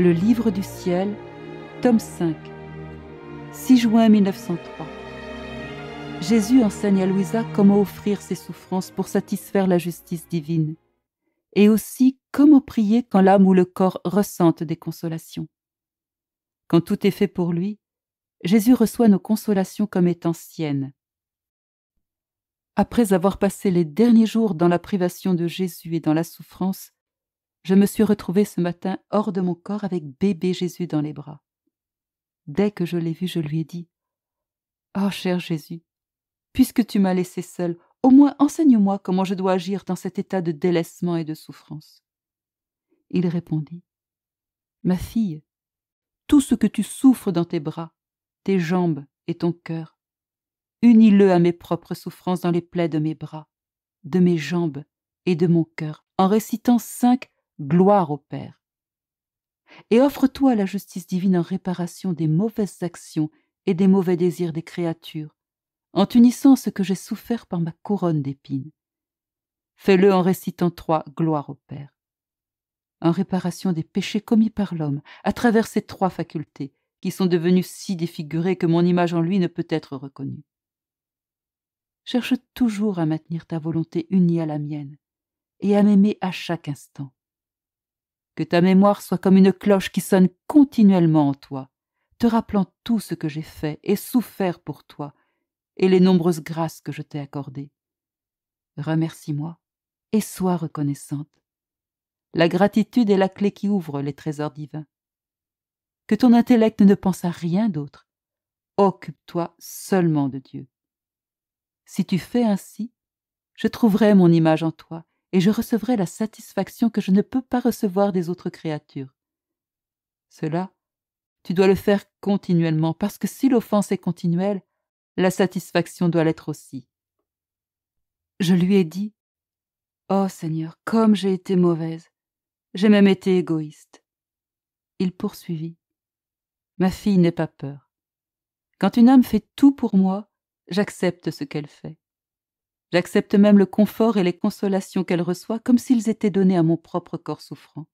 Le Livre du Ciel, tome 5, 6 juin 1903. Jésus enseigne à Louisa comment offrir ses souffrances pour satisfaire la justice divine, et aussi comment prier quand l'âme ou le corps ressentent des consolations. Quand tout est fait pour lui, Jésus reçoit nos consolations comme étant siennes. Après avoir passé les derniers jours dans la privation de Jésus et dans la souffrance, je me suis retrouvée ce matin hors de mon corps avec bébé Jésus dans les bras. Dès que je l'ai vu, je lui ai dit Oh cher Jésus, puisque tu m'as laissé seule, au moins enseigne-moi comment je dois agir dans cet état de délaissement et de souffrance. Il répondit Ma fille, tout ce que tu souffres dans tes bras, tes jambes et ton cœur, unis-le à mes propres souffrances dans les plaies de mes bras, de mes jambes et de mon cœur, en récitant cinq Gloire au Père. Et offre-toi à la justice divine en réparation des mauvaises actions et des mauvais désirs des créatures, en t'unissant ce que j'ai souffert par ma couronne d'épines. Fais-le en récitant trois Gloire au Père. En réparation des péchés commis par l'homme, à travers ces trois facultés, qui sont devenues si défigurées que mon image en lui ne peut être reconnue. Cherche toujours à maintenir ta volonté unie à la mienne, et à m'aimer à chaque instant que ta mémoire soit comme une cloche qui sonne continuellement en toi, te rappelant tout ce que j'ai fait et souffert pour toi, et les nombreuses grâces que je t'ai accordées. Remercie-moi et sois reconnaissante. La gratitude est la clé qui ouvre les trésors divins. Que ton intellect ne pense à rien d'autre. Occupe-toi seulement de Dieu. Si tu fais ainsi, je trouverai mon image en toi et je recevrai la satisfaction que je ne peux pas recevoir des autres créatures. Cela, tu dois le faire continuellement, parce que si l'offense est continuelle, la satisfaction doit l'être aussi. Je lui ai dit Oh Seigneur, comme j'ai été mauvaise, j'ai même été égoïste. Il poursuivit Ma fille n'aie pas peur. Quand une âme fait tout pour moi, j'accepte ce qu'elle fait. J'accepte même le confort et les consolations qu'elle reçoit comme s'ils étaient donnés à mon propre corps souffrant.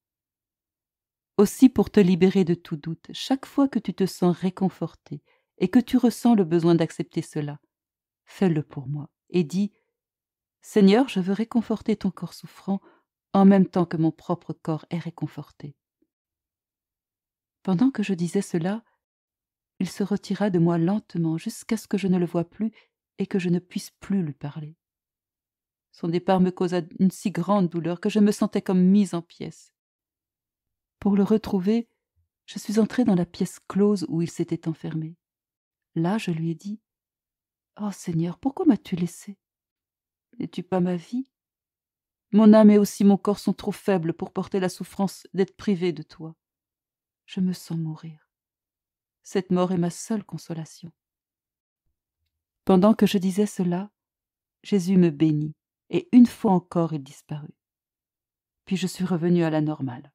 Aussi pour te libérer de tout doute, chaque fois que tu te sens réconforté et que tu ressens le besoin d'accepter cela, fais-le pour moi et dis Seigneur, je veux réconforter ton corps souffrant en même temps que mon propre corps est réconforté. Pendant que je disais cela, il se retira de moi lentement jusqu'à ce que je ne le voie plus et que je ne puisse plus lui parler. Son départ me causa une si grande douleur que je me sentais comme mise en pièces. Pour le retrouver, je suis entrée dans la pièce close où il s'était enfermé. Là, je lui ai dit Oh Seigneur, pourquoi m'as-tu laissé N'es-tu pas ma vie Mon âme et aussi mon corps sont trop faibles pour porter la souffrance d'être privée de toi. Je me sens mourir. Cette mort est ma seule consolation. Pendant que je disais cela, Jésus me bénit et une fois encore il disparut. Puis je suis revenu à la normale.